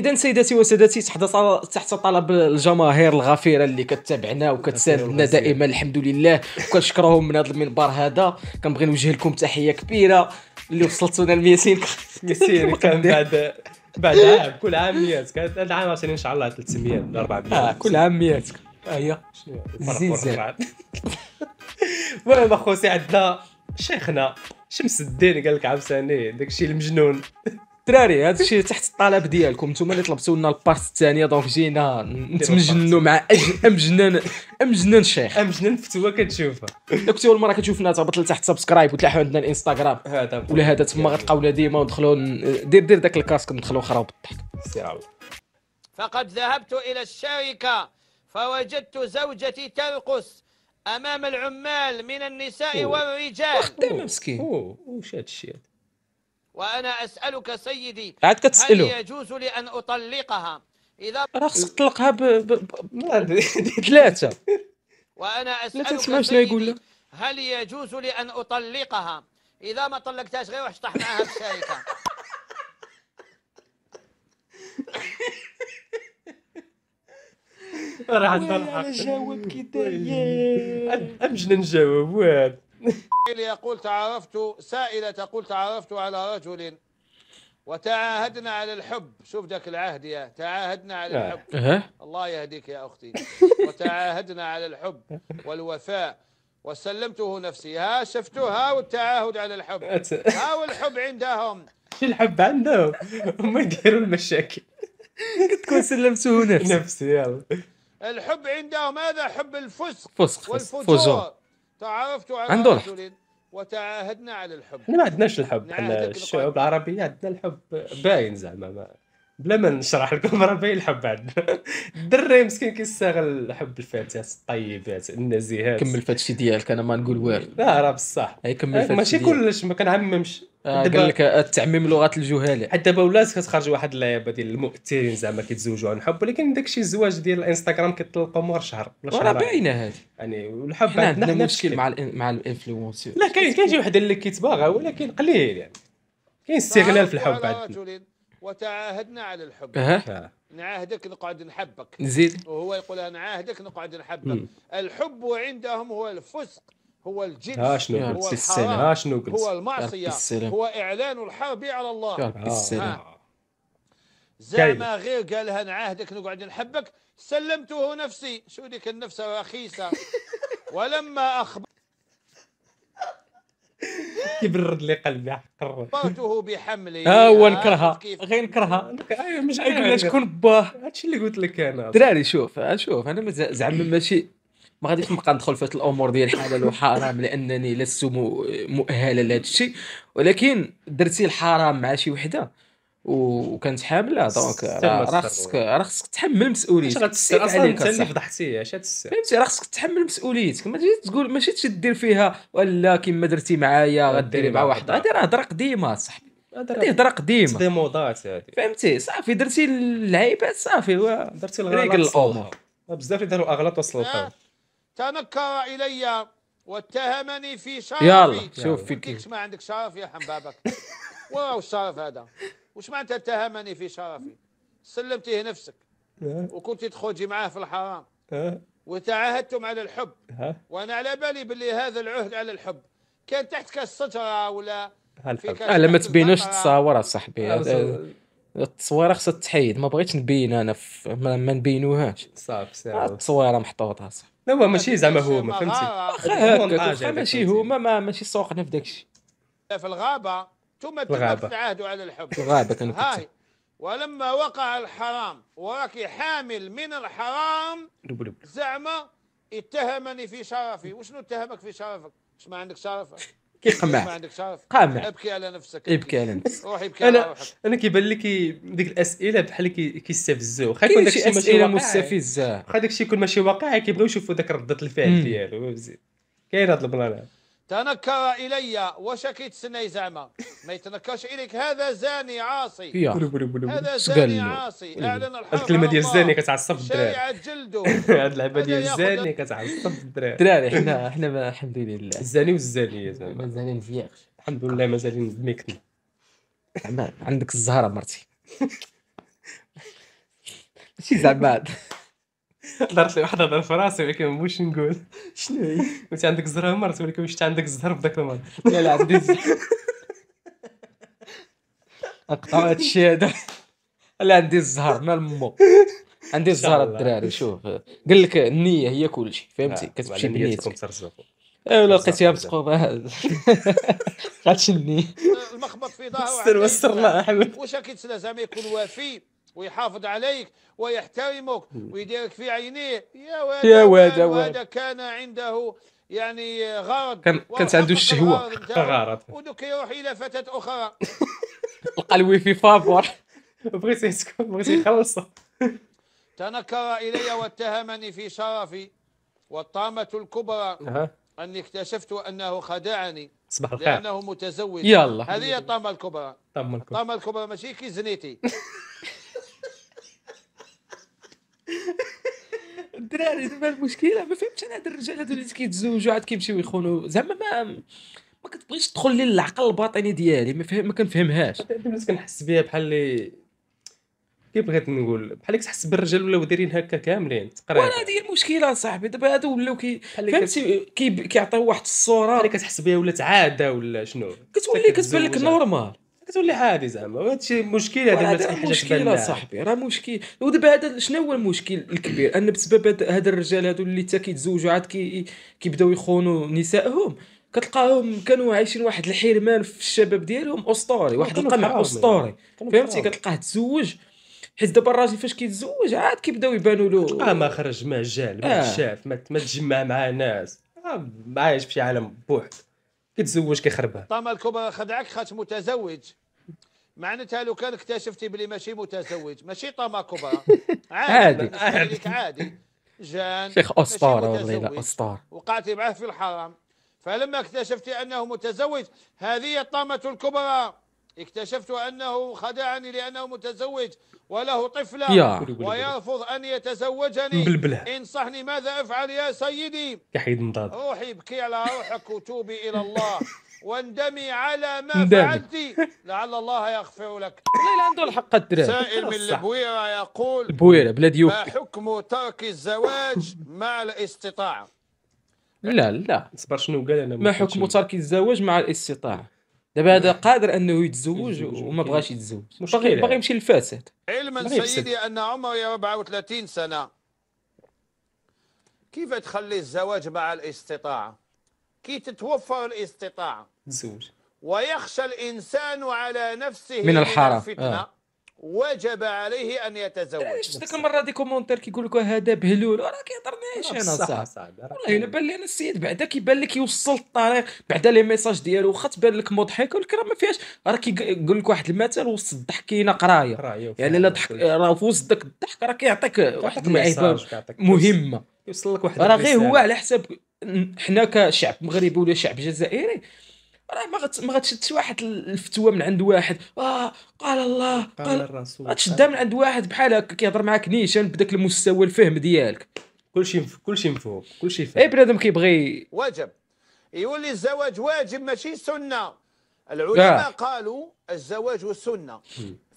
اذا سيداتي وسادتي تحت تحت طلب الجماهير الغفيره اللي كتابعنا وكتساندنا دائما الحمد لله وكنشكرهم من هذا المنبر هذا كنبغي نوجه لكم تحيه كبيره اللي وصلتونا ل 200 200 كان بعد بعد عام كل عام 100 كانت هذا العام ان شاء الله 300 ولا 400 اه كل عام 100 اه هي زين زين المهم اخوتي عندنا شيخنا شمس الدين قال لك عبساني داك الشيء المجنون الدراري هذا الشيء تحت الطلب ديالكم انتم اللي طلبتوا لنا البارت الثانيه دونك جينا نتمجنوا مع امجنان امجنان شيخ امجنان فتوى كتشوفها دوك اول مره كتشوفنا تهبط لتحت سبسكرايب وتلاحوا عندنا الانستغرام هذا ولا هذا تما غتلقاونا ديما ودخلوا دير دير داك الكاسك ندخلوا خراب بالضحك سير الله فقد ذهبت الى الشركه فوجدت زوجتي ترقص امام العمال من النساء والرجال خدامه مسكين وش هذا الشيء وأنا أسألك سيدي عاد كتسألو هل يجوز لي أن أطلقها إذا راه خصك تطلقها بثلاثة وأنا أسألك سيدي هل يجوز لي أن أطلقها إذا ما طلقتهاش غير واحد طاح معاها الشركة راه عندنا الحق جاوب كي داير امجنن جاوب واه يقول تعرفت سائلة تقول تعرفت على رجل وتعاهدنا على الحب شوف ذاك العهد يا تعاهدنا على الحب أه؟ الله يهديك يا أختي وتعاهدنا على الحب والوفاء وسلمته نفسي ها ها والتعاهد على الحب ها والحب عندهم شو الحب عندهم هم يديروا المشاكل تكون سلمته نفسي نفسي يلا الحب عندهم هذا حب الفسق فسق والفجور تعرفت على عنده رجل وتعاهدنا على الحب احنا ما عندناش الحب احنا الشعوب العربيه عندنا الحب باين زعما بلا ما نشرح لكم راه باين الحب عندنا الدري مسكين كيستغل الحب الفتيات الطيبات النزيهات كمل فهادشي ديالك انا ما نقول والو لا راه بصح كمل ماشي كلش ما كنعممش آه، قال لك آه، تعميم لغات الجهاله حتى دابا ولات كتخرج واحد اللعيبه ديال المؤثرين زعما كيتزوجوا عن حب ولكن داكشي الزواج ديال الانستغرام كيطلقوا مور شهر ولا شهر راه باينه هذه يعني والحب عندنا عندنا مشكل, مشكل مع ال مع الانفلونسر لا كاين كاين شي وحده اللي كيتباغى ولكن قليل يعني كاين استغلال في الحب عندنا وتعاهدنا على الحب أه. نعاهدك نقعد نحبك نزيد وهو يقول انا عاهدك نقعد نحبك الحب عندهم هو الفسق هو الجنس هو الحرام هو المعصية هو إعلان الحرب على الله آه. السلام زعما غير قالها نعاهدك نقعد نحبك سلمته نفسي شو ديك النفس رخيصة ولما أخبر يبرد لي قلبي اخبرته بحملي ها آه، آه، هو نكرهها غير نكرهها أيوة، مش عارف أيوة، أيوة. شكون باه هادشي اللي قلت لك انا دراري شوف شوف انا زعما ماشي ما غاديش نبقى ندخل في الامور ديال حلال وحرام لانني لست مؤهله لهذا الشيء ولكن درتي الحرام مع شي وحده وكانت حامله دونك راه خصك راه خصك تحمل مسؤوليتك اصلا انت اللي فضحتيه اش فهمتي راه خصك تحمل مسؤوليتك ما تقول ماشي تجي دير فيها ولا كما درتي معايا غديري مع واحد هذه راه هضره قديمه صاحبي هذه هضره قديمه دي موضات هذه فهمتي صافي درتي العيبات صافي درتي الغلط ريقل الامور بزاف اللي داروا اغلاط وصلوا آه. تنكر إلي واتهمني في شرفي يلا شوف فيك ما عندك شرف يا حمبابك واو الشرف هذا وش معناتها اتهمني في شرفي سلمتيه نفسك وكنت تخرجي معاه في الحرام وتعاهدتم على الحب وانا على بالي باللي هذا العهد على الحب كان تحت كاس الشجره ولا على ما تبينوش تصاور صاحبي التصويره خصها تحيد ما بغيتش نبين انا ما, ما نبينوهاش صافي التصويره محطوطه صح لا هو ماشي زعما ما فهمتي آه، ماشي هو ما ماشي سوقنا في داك الشيء في الغابه ثم الغابه العهد على الحب الغابه كانوا هاي ولما وقع الحرام وراك حامل من الحرام زعما اتهمني في شرفي وشنو اتهمك في شرفك؟ واش ما عندك شرف كيقمع إيه، ما قامع ابكي على نفسك ابكي على نفسك روح ابكي على روحك انا كيبان لي ديك الاسئله بحال كيستفزوه واخا يكون داكشي واقع مستفزه واخا داكشي يكون ماشي واقعي كيبغيو يشوفوا داك رده الفعل ديالو كاين هذا البلان هذا تنكر الي وشكيت سني زعما ما يتنكرش اليك هذا زاني عاصي هذا زاني عاصي اعلن الحرب الكلمه ديال الزاني كتعصب الدراري شريعه جلدو هاد اللعبه ديال الزاني كتعصب الدراري الدراري حنا حنا الحمد لله الزاني والزاني زعما مازالين فيغ الحمد لله مازالين دميكتنا عندك الزهره مرتي ماشي زعما طلعت لي وحده ضرب في راسي ولكن ما نقول شنو هي؟ قلت عندك زهر مرت ولكن مشيت عندك الزهر في ذاك المرض لا لا عندي اقطع هذا الشيء هذا لا عندي الزهر مال مو عندي الزهر الدراري شوف قال لك النيه هي كل شيء فهمتي كتمشي ترزقوا ايوا لو لقيتيها هادشي غاتشني المخبط في ظهره استر استر الله احمد واش كيتسلى زعما يكون وافي ويحافظ عليك ويحترمك ويديرك في عينيه يا ولد يا ولد هذا كان عنده يعني غرض كان كانت عنده الشهوه غرض ودوك يروح الى فتاه اخرى لقى في فافور بغيت يسكن بغيت يخلص تنكر الي واتهمني في شرفي والطامه الكبرى اني اكتشفت انه خدعني صباح الخير لانه متزوج يلا هذه هي الطامه الكبرى الطامه الكبرى ماشي كي زنيتي الدراري زعما المشكله ما فهمتش انا هاد الرجال هادو اللي كيتزوجوا عاد كيمشيو يخونوا زعما ما ما كتبغيش تدخل لي العقل الباطني ديالي ما فهم ما كنفهمهاش الناس كنحس بها بحال اللي كيف بغيت نقول بحال كتحس بالرجال ولاو دايرين هكا كاملين تقريبا ولا هذه المشكله صاحبي دابا هادو ولاو كي فهمتي كيعطيو واحد الصوره اللي كتحس بها ولات عاده ولا شنو كتولي كتبان لك نورمال تولي عادي زعما هادشي مشكل هذا ما تحيحش مشكله صاحبي راه مشكل ودابا هذا شنو هو المشكل الكبير ان بسبب هاد الرجال هادو اللي حتى كيتزوجوا عاد كي كيبداو يخونوا نسائهم كتلقاهم كانوا عايشين واحد الحرمان في الشباب ديالهم اسطوري واحد القمع اسطوري فهمتي كتلقاه تزوج حيت دابا الراجل فاش كيتزوج عاد كيبداو يبانوا له تلقاه ما خرج ما جال ما آه. شاف ما تجمع مع ناس آه، عايش في عالم بوحد كيتزوج كيخربها طمالكم خدعك خات متزوج معناتها لو كان اكتشفتي بلي ماشي متزوج ماشي طامه كبرى عادي عادي عادي جان شيخ اسطوره والله اسطار وقعتي معاه في الحرام فلما اكتشفت انه متزوج هذه الطامه الكبرى اكتشفت انه خدعني لانه متزوج وله طفله ويرفض ان يتزوجني بلبله انصحني ماذا افعل يا سيدي يا روحي ابكي على روحك وتوبي الى الله واندمي على ما فعلت لعل الله يغفر لك والله عنده الحق الدراري سائل من البويره يقول البويره بلاد ما حكم ترك الزواج مع الاستطاعه لا لا اصبر شنو قال انا ما حكم ترك الزواج مع الاستطاعه دابا هذا قادر انه يتزوج وما بغاش يتزوج باغي باغي يمشي للفساد علما سيدي ان عمري 34 سنه كيف تخلي الزواج مع الاستطاعه كي تتوفر الاستطاعه نزوج ويخشى الانسان على نفسه من الحرام الفتنه آه. وجب عليه ان يتزوج شفت ديك المره دي كومونتير كيقول لك هذا بهلول راه كيهضرنيش انا صاحبي والله الا بان لي انا السيد بعدا كيبان لك يوصل الطريق بعدا لي ميساج ديالو واخا تبان لك مضحك ولكن راه ما فيهاش راه كيقول لك واحد المثل وسط الضحك كاينه قرايه يعني الا ضحك راه في وسط داك الضحك راه كيعطيك واحد المعيبه مهمه يوصل لك واحد راه غير هو على حساب حنا كشعب مغربي ولا شعب جزائري راه ما غت ما غتشدش واحد الفتوى من عند واحد آه قال الله قال, قال الرسول غتشدها من عند واحد بحال هكا كيهضر معاك نيشان بداك المستوى الفهم ديالك كلشي كلشي مفهوم كلشي فهم اي بنادم كيبغي واجب يولي الزواج واجب ماشي سنه العلماء آه. قالوا الزواج سنه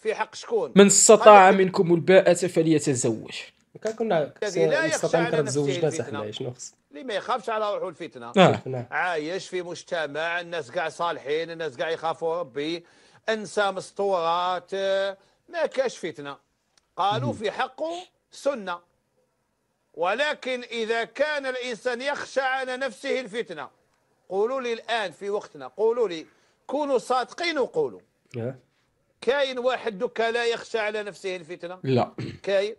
في حق شكون من استطاع منكم الباءة فليتزوج كان كنا الذي لا يخشى على نفسه شنو خص اللي ما يخافش على روحه الفتنه آه. عايش في مجتمع الناس كاع صالحين الناس كاع يخافوا ربي انسى مسطورات ما كاش فتنه قالوا في حقه سنه ولكن اذا كان الانسان يخشى على نفسه الفتنه قولوا لي الان في وقتنا قولوا لي كونوا صادقين وقولوا آه. كاين واحد دوكا لا يخشى على نفسه الفتنه لا كاين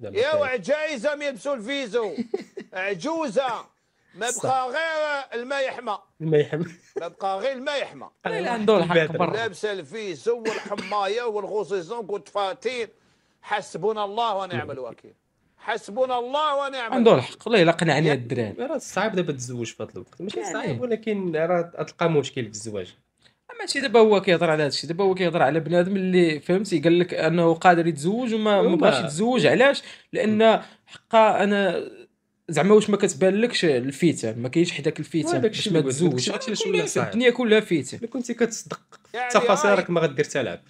يا وعجايزه ما يلبسوا الفيزو عجوزه ما بقى غير الماء يحمى الماء يحمى ما بقى غير الماء يحمى عنده الحق برا لابسه الفيزو والحمايه والغوصيزون والتفاتير حسبنا الله ونعم الوكيل حسبنا الله ونعم عنده الحق والله الا قنعني الدراري راه صعيب دابا تزوج في هذا الوقت ماشي صعيب ولكن راه تلقى مشكل في الزواج اما هادشي دابا هو كيهضر على هادشي دابا هو كيهضر على بنادم اللي فهمتي قال لك انه قادر يتزوج وما ما بغاش يتزوج علاش لان حقا انا زعما واش ما كتبان لكش الفتن ما كاينش حداك الفتن باش ما تزوجش الدنيا كلها فتن لو كنتي كتصدق يعني التفاصيل راك ما غدير حتى لعب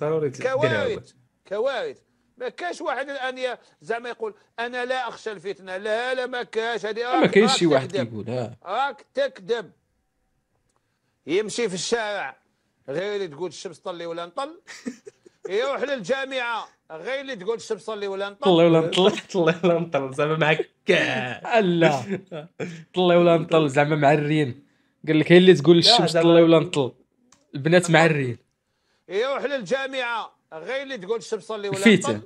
ضروري كوارث كوارث ما كاش واحد الان زعما يقول انا لا اخشى الفتنه لا لا ما كاش هذه ما كاينش شي واحد كيقول آه. راك تكذب يمشي في الشارع غير اللي تقول الشمس طلي ولا نطل يروح للجامعه غير اللي تقول الشمس طلي ولا نطل طلي ولا نطل طلي ولا نطل زعما معك لا طلي ولا نطل زعما معرين قال لك هي اللي تقول الشمس طلي ولا نطل البنات معرين يروح للجامعه غير اللي تقول الشمس طلي ولا نطل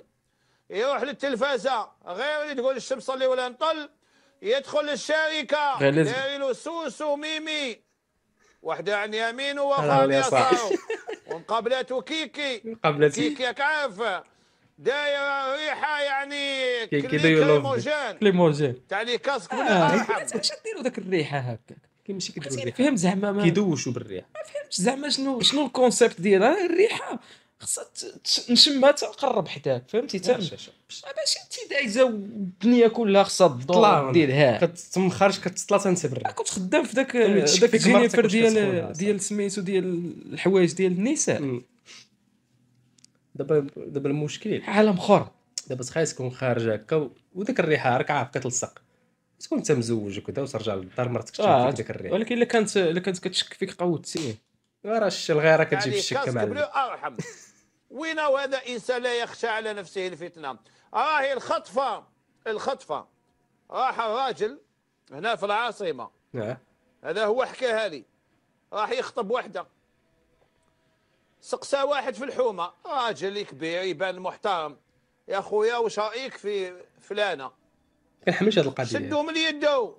يروح للتلفازه غير اللي تقول الشمس طلي ولا نطل يدخل للشركه غير له سوسو ميمي واحدة عن يمينه وأخرى يساره ومن قبلته كيكي قبلتي كيكي ياك عارفة دايرة ريحة يعني كيكي كليموجان كليموجان تاع لي كاسك واش ديروا ذاك الريحة هكاك كي ماشي الريحة فهمت زعما ما كيدوشوا بالريحة ما فهمتش زعما شنو شنو الكونسيبت ديالها الريحة خصها نشمها تقرب حداك فهمتي تم ماشي دايزه الدنيا كلها خصها تطلع ديرها كتمخرج كتطلع تنسى انا كنت خدام في ذاك ذاك جينيفر ديال ديال سميتو ديال الحوايج ديال النساء دابا دابا المشكل عالم اخر دابا تخيل تكون خارج هكا وديك الريحه راك عارف كتلصق تكون انت مزوج وكذا وترجع للدار مرتك آه. ديك الريحه ولكن الا كانت الا كانت كتشك فيك قوتي راه الغيره كتجيب الشك معلم ارحم وين هذا انسان لا يخشى على نفسه الفتنه راهي الخطفه الخطفه راح الراجل هنا في العاصمه نعم هذا هو حكاها لي راح يخطب وحده سقسى واحد في الحومه راجل كبير يبان محترم يا خويا واش رايك في فلانه كنحملش هذه القضيه شدوا من يده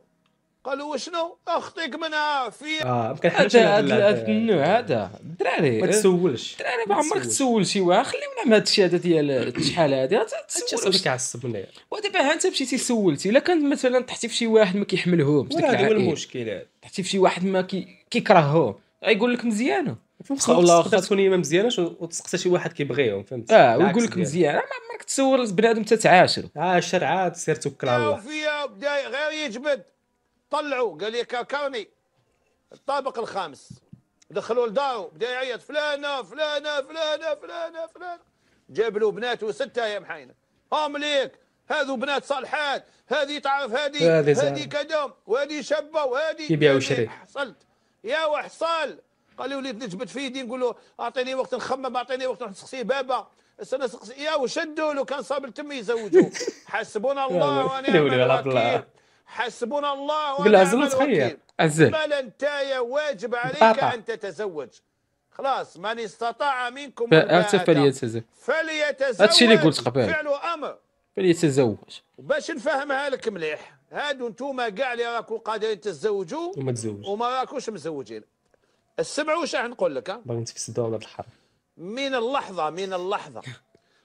قالوا وشنو اخطيك منها في اه ما هذا النوع هذا الدراري ما تسولش الدراري ما عمرك تسول شي واحد خليونا من هذا الشيء هذا ديال شحال هذه تسولش كيعصبنا ودابا انت مشيتي سولتي الا كانت مثلا تحتي في شي واحد ما كيحملهمش هذا هو المشكل هذا تحتي في شي واحد ما كيكرههم غيقول لك مزيانه والله واخا تكون هي ما مزيانه وتسقسى شي واحد كيبغيهم فهمت اه ويقول لك مزيانه ما عمرك تسول بنادم تتعاشر عاشر عاد سير توكل على الله فيا غير يجبد طلعوا قال لي كركرني الطابق الخامس دخلوا لدارو بدا يعيط فلانه فلانه فلانه فلانه فلانه جاب له بناته سته يا محاينه هم ليك هذو بنات صالحات هذه تعرف هذه هذه كذا وهذه شابه وهذه يبيع وشري حصلت يا وحصل قال لي وليت نجبد في يدي نقول له اعطيني وقت نخمم اعطيني وقت نسقسي بابا استنى سقسي يا وشدوا له كان صاب التم يزوجوه حسبنا الله ونعم الوكيل حسبنا الله ونعم الوكيل أزل. ما عزل فلنتايا واجب عليك ان تتزوج خلاص من استطاع منكم فليتزوج فليتزوج هادشي اللي قلت قبل فعل امر فليتزوج باش نفهمها لك مليح هادو نتوما كاع اللي راكم قادرين تتزوجوا وما تزوجوا وما راكوش مزوجين السمعوا واش راح نقول لك ها باغي نتفسدوا على الحرب من اللحظه من اللحظه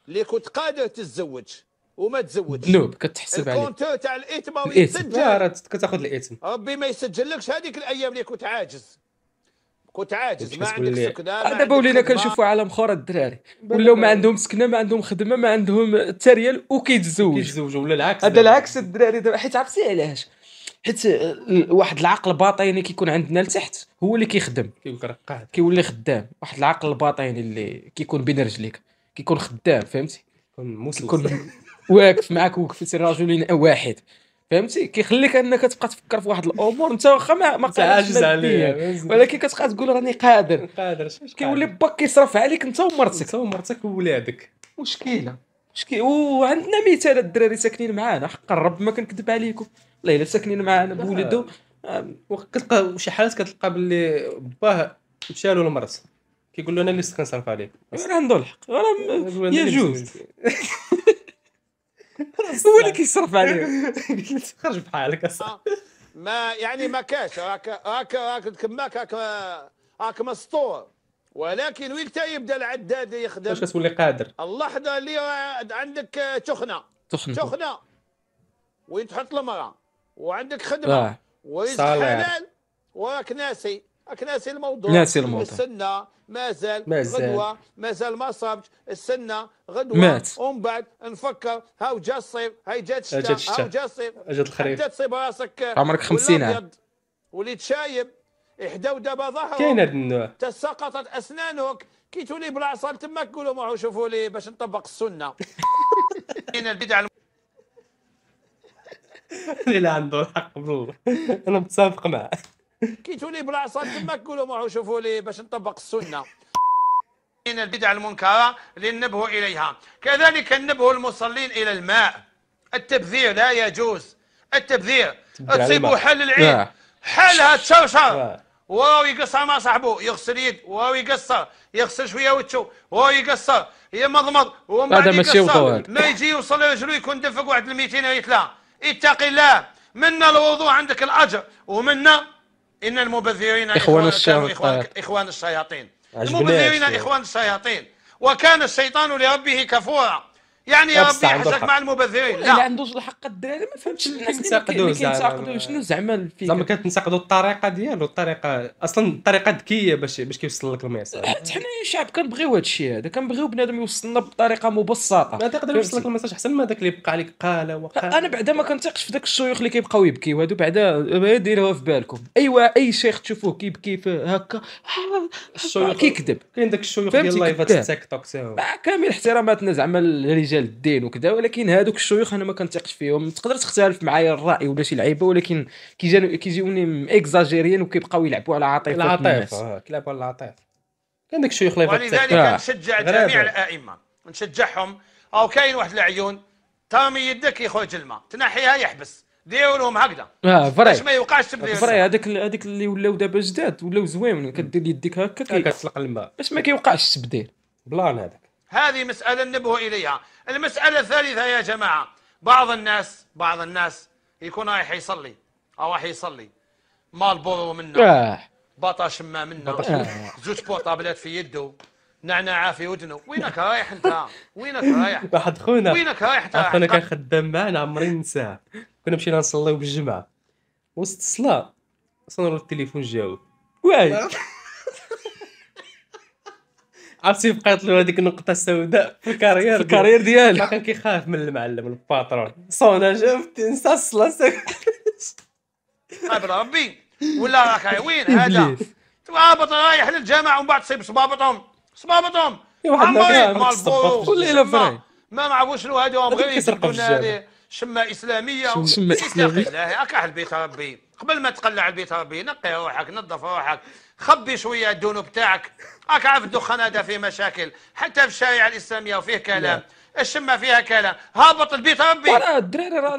اللي كنت قادر تتزوج وما تزودش نوب كتحسب عليه الكونتو تاع الاثم او لا راه كتاخذ الاثم ربي ما يسجلكش هذيك الايام اللي كنت عاجز كنت عاجز ما عندك سكنه آه، دابا ولينا كنشوفوا عالم اخر الدراري ولاو ما عندهم سكنه ما عندهم خدمه ما عندهم حتى ريال وكيتزوج كيتزوجوا ولا العكس هذا العكس الدراري دابا حيت عرفتي علاش حيت آه، واحد العقل باطني كيكون عندنا لتحت هو اللي كيخدم كيولي خدام واحد العقل الباطني اللي كيكون بين رجليك كيكون خدام فهمتي كيكون واقف معك وقفتي الرجل واحد فهمتي كيخليك انك تبقى تفكر في واحد الامور انت واخا ما ما عاجز ولكن كتبقى تقول راني قادر قادر كيولي باك كيصرف عليك انت ومرتك انت ومرتك وولادك مشكله مشكله وعندنا مثال الدراري ساكنين معانا حق الرب ما كنكذب عليكم والله الا ساكنين معانا بولادو آه، كتلقى شي حالات كتلقى باللي باه مشى له المرض كيقول له انا اللي كنصرف عليك راه عنده الحق راه يجوز هو اللي كيصرف عليه خرج بحالك تخرج بحالك آه. ما يعني ما كاش راك راك راك كماك راك راك مسطور ولكن وين تا يبدا العداد يخدم باش كتولي قادر اللحظه اللي عندك تخنه تخنه تخنه وين تحط المراه وعندك خدمه آه. ورزق حلال وراك ناسي راك ناسي الموضوع ناسي الموضوع السنه مازال غدوه مازال ما صابش السنه غدوه مات ومن بعد نفكر هاو جا الصيف هاي جات الشتاء هاو جا الصيف جات الخريف جات تصيب راسك عمرك 50 عام وليت شايب احدى ودابا ظهرك كاين هذا النوع تسقطت اسنانك كي تولي بالعصا تما تقولوا معو شوفوا لي باش نطبق السنه كاين البدع اللي عنده الحق بالله انا متفق معاه كيتو لي بلاصه تما كلوا معه شوفوا لي باش نطبق السنه من البدع المنكره للنبه اليها كذلك النبه المصلين الى الماء التبذير لا يجوز التبذير تصيبوا حل العين حالها تشرشر واو يقصر مع صاحبه يغسل يد واو يقصر يغسل شويه وتشو واو يقصر يمضمض وما هذا ماشي ما يجي يوصل رجله يكون دفق واحد ال 200 يتلا اتقي الله منا الوضوء عندك الاجر ومنا ان المبذرين اخوان الشياطين اخوان الشياطين المبذرين اخوان الشياطين وكان الشيطان لربه كفورا يعني يا ربي حاجك مع المبذرين لا, لا ندوزو لحق الدراري ما فهمتش الناس اللي كينتقدوه شنو زعما الفكره زعما كتنتقدوا الطريقه ديالو الطريقه اصلا الطريقه ذكيه باش باش كيوصل لك الميساج آه، حنايا الشعب كنبغيو هذا الشيء هذا كنبغيو بنادم يوصلنا بطريقه مبسطه ما تقدر يوصل لك الميساج احسن من داك اللي يبقى عليك قال آه، وقال انا بعدا ما كنثقش في داك الشيوخ اللي كيبقاو يبكيو هادو بعدا آه، ديروها في بالكم ايوا اي شيخ تشوفوه كيبكي في هكا كيكذب كاين داك الشيوخ ديال لايفات تيك توك كامل احتراماتنا زعما مجال الدين وكذا ولكن هذوك الشيوخ انا ما كنثقش فيهم تقدر تختلف معايا الراي ولا شي لعيبه ولكن كيجيوني اكزاجيريين وكيبقاو يلعبوا على عاطفه العاطفه آه، كيلعبوا على العاطفه كان داك الشيوخ اللي ولذلك نشجع آه، جميع الائمه نشجعهم او كاين واحد العيون تامي يدك يخرج الماء تنحيها يحبس ديرهم هكذا اه فري باش ما يوقعش تبديل فري هذاك هذاك اللي ولاو دابا جداد ولاو زوين كدير يديك هكا كتسلق الماء باش ما كيوقعش التبديل بلان هذا هذه مسألة نبهوا إليها المسألة الثالثة يا جماعة بعض الناس بعض الناس يكون رايح يصلي أو رايح يصلي مال بورو منه آه. بطش ما منه زوج بورطابلات في يده نعناع في ودنه وينك رايح انت وينك رايح واحد خونا وينك رايح انت خونا كان خدام معنا عمري ننساه كنا مشينا نصليو بالجمعه وسط الصلاه صنروا التليفون جاوب واي عرفتي بقيت له هذيك النقطه السوداء في الكارير في الكارير ديالو باقي كيخاف من المعلم الباترون صونا جاب تنسى عبد ربي ولا راك وين هذا تهبط رايح للجامع ومن بعد تصيب صبابطهم صبابطهم عمري مال البوروس كل ما معروف شنو هادو غير يسرقوا في الجامع شمه اسلاميه شمه اسلاميه لا اكره البيت ربي قبل ما تقلع البيت ربي نقي روحك نظف روحك خبي شويه الذنوب تاعك راك عارف الدخان هذا فيه مشاكل حتى في الشارع الاسلاميه وفيه كلام لا. الشمه فيها كلام هابط البيت ربي راه الدراري راه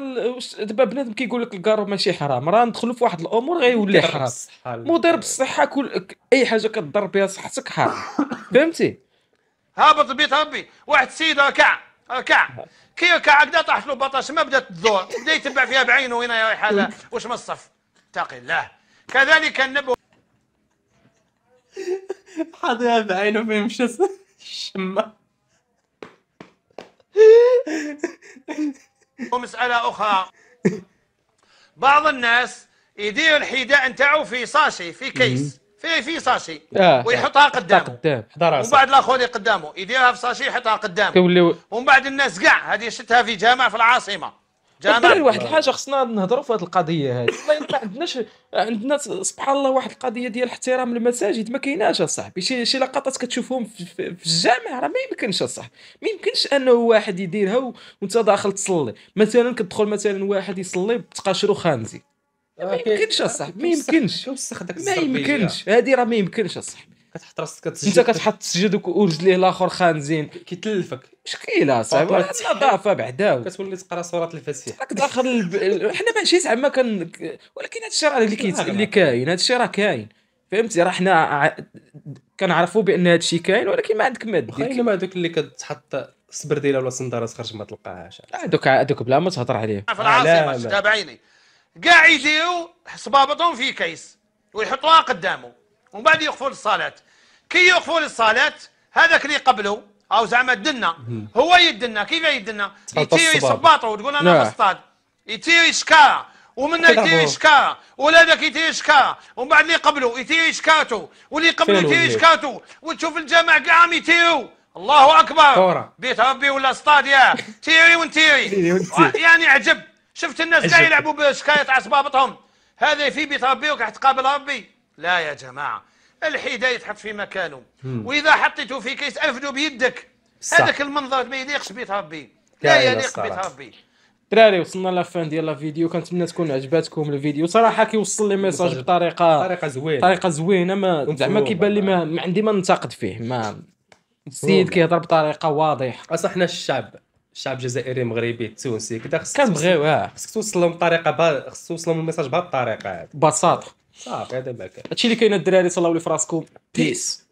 دابا بنادم كيقول لك الكارو ماشي حرام راه ندخلوا في واحد الامور غيولي حرام مدرب الصحه كل اي حاجه كتضر بها صحتك حرام فهمتي هابط البيت ربي واحد السيد ركع كاع كي كاع هكذا طاحت له بطاش ما بدات تدور بدا يتبع فيها بعينه وين يا حالة واش من الصف اتقي الله كذلك النبو حاضيها بعينه فين مشى الشمه ومسألة أخرى بعض الناس يدير الحذاء نتاعو في صاشي في كيس في في ساشي آه. ويحطها قدامه قدام حدا راسه ومن بعد اللي قدامه يديرها في ساشي يحطها قدامه و... ومن بعد الناس كاع هذه شتها في جامع في العاصمه جامع واحد الحاجه خصنا نهضروا في هذه القضيه هذه والله ما عندناش عندنا سبحان الله واحد القضيه ديال احترام المساجد ما كايناش اصاحبي شي شي لقطات كتشوفهم في, في, الجامع راه ما يمكنش اصاحبي ما يمكنش انه واحد يديرها وانت داخل تصلي مثلا كتدخل مثلا واحد يصلي بتقاشرو خانزي ما يمكنش اصاحبي ما يمكنش ما يمكنش هذه راه ما يمكنش اصاحبي كتحط راسك كتسجد انت كتحط تسجد ورجليه الاخر خانزين كيتلفك شكيله اصاحبي النظافه بعدا كتولي تقرا صورات الفسيح راك داخل الب... حنا ماشي زعما كان ولكن هذا الشيء راه اللي كيت... اللي كاين هذا الشيء راه كاين فهمتي راه حنا ع... كنعرفوا بان هذا الشيء كاين ولكن ما عندك ما دير واخا ما هذوك اللي كتحط سبرديله ولا سندره تخرج ما تلقاهاش هذوك هذوك بلا ما تهضر عليه في العاصمه شتا بعيني كاع يديروا صبابطهم في كيس ويحطوها قدامه ومن بعد يوقفوا للصلاه كي يوقفوا للصلاه هذاك اللي قبله او زعما دنا هو يدنا كيف يدنا يتيو يصباطو وتقول انا بسطاد نعم. يتيو يشكاره ومنها يتيو يشكاره ولا ذاك يتيو يشكاره ومن بعد اللي قبله يتيو يشكاتو واللي قبله يتيو يشكاتو وتشوف الجماعه كاع عم يتيو الله اكبر كورة. بيت ربي ولا صطاد يا تيري ونتيري يعني عجب شفت الناس قاع يلعبوا على صبابطهم هذا في بيت ربي وراح تقابل ربي لا يا جماعة الحذاء يتحط في مكانه وإذا حطيته في كيس افدو بيدك هذاك المنظر ما يليقش بيت ربي لا يليق بيت ربي دراري وصلنا لافان ديال لا فيديو كنتمنى تكون عجباتكم الفيديو صراحه كيوصل لي ميساج بطريقه طريقه زوينه طريقه زوينه ما زعما كيبان لي ما عندي ما ننتقد فيه ما السيد كيهضر بطريقه واضحه اصلا حنا الشعب الشعب الجزائري المغربي التونسي كذا خصك كنبغيو اه خصك توصل لهم بطريقه با... خصك توصل لهم الميساج بهذه الطريقه هذه ببساطه صافي هذا ما كان هادشي اللي كاين الدراري تهلاو لي فراسكم بيس